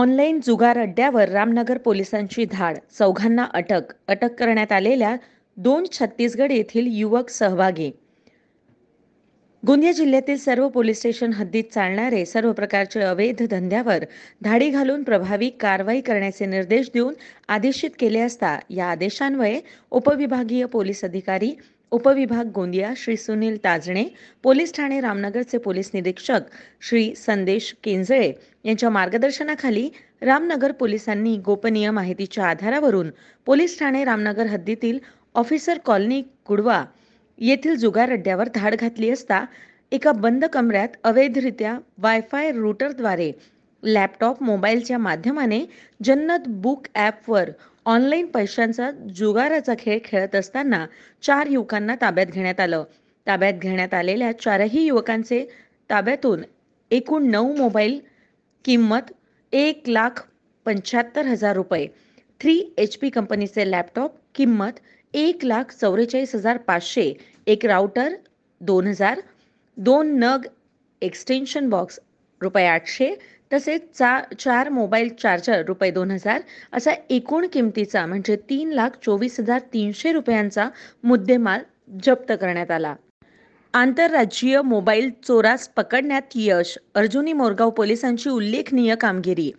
online जुगार अड्ड्यावर रामनगर पोलिसांची धाड चौघांना अटक अटक करण्यात आलेल्या दोन छत्तीसगड येथील युवक सहभागी गोंदिया जिल्ह्यातील सर्व पोलीस स्टेशन हद्दीत चालणारे सर्व प्रकारचे अवैध धंद्यावर धाडी घालून प्रभावी कारवाई करण्याचे निर्देश देऊन आदेशित केले असता या आदेशान्वये उपविभागीय पोलीस अधिकारी उपविभाग गोंदिया श्री सुनील ताजणे पोलीस ठाणे रामनगरचे पोलीस निरीक्षक श्री संदेश केंजळे यांच्या मार्गदर्शनाखाली रामनगर पोलिसांनी गोपनीय माहितीच्या आधारावरून पोलीस ठाणे रामनगर हद्दीतील ऑफिसर कॉलनी कुडवा येथील जुगार अड्ड्यावर धाड घातली असता एका बंद कमऱ्यात अवैधरित्या वायफाय रूटरद्वारे लॅपटॉप मोबाईलच्या माध्यमाने जन्नत बुक ॲपवर ऑनलाईन पैशांचा जुगाराचा खेळ खेळत असताना चार युवकांना ताब्यात घेण्यात आलं ताब्यात घेण्यात आलेल्या चारही युवकांचे ताब्यातून एकूण नऊ मोबाईल किंमत एक लाख पंच्याहत्तर हजार रुपये थ्री एच पी कंपनीचे लॅपटॉप किंमत एक लाख चौवेचाळीस हजार पाचशे एक राउटर दोन हजार दोन नग एक्सटेन्शन बॉक्स रुपये आठशे तसेच चा चार मोबाईल चार्जर रुपये दोन हजार असा एकूण किमतीचा म्हणजे तीन लाख चोवीस हजार तीनशे रुपयांचा मुद्देमाल जप्त करण्यात आला आंतरराज्यीय मोबाईल चोरास पकडण्यात यश अर्जुनी मोरगाव पोलिसांची उल्लेखनीय कामगिरी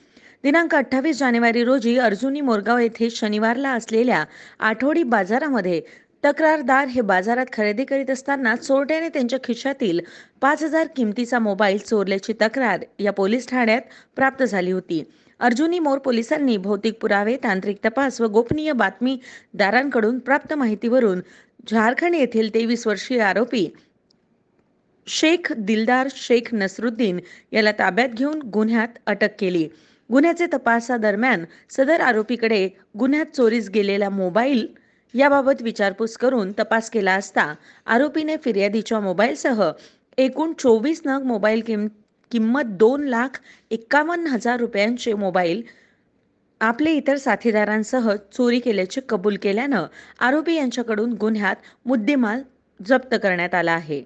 दिनांक अठ्ठावीस जानेवारी रोजी अर्जुनी मोरगाव येथे शनिवारला असलेल्या आठवडी बाजारामध्ये तक्रारदार हे बाजारात खरेदी करीत असताना चोरट्याने त्यांच्या खिशातील पाच हजार किमतीचा मोबाईल चोरल्याची तक्रार या पोलीस ठाण्यात प्राप्त झाली होती अर्जुनी मोर पोलिसांनी भौतिक पुरावे तांत्रिक तपास व गोपनीय बातमीदारांकडून प्राप्त माहितीवरून झारखंड येथील तेवीस वर्षीय आरोपी शेख दिलदार शेख नसरुद्दीन याला ताब्यात घेऊन गुन्ह्यात अटक केली गुन्ह्याचे तपासादरम्यान सदर आरोपीकडे गुन्ह्यात चोरीस गेलेला मोबाईल याबाबत विचारपूस करून तपास केला असता आरोपीने फिर्यादीच्या मोबाईलसह एकूण चोवीस नग मोबाईल किम किंमत दोन लाख एक्कावन्न हजार रुपयांचे मोबाईल आपले इतर साथीदारांसह चोरी केल्याचे कबूल केल्यानं आरोपी यांच्याकडून गुन्ह्यात मुद्देमाल जप्त करण्यात आला आहे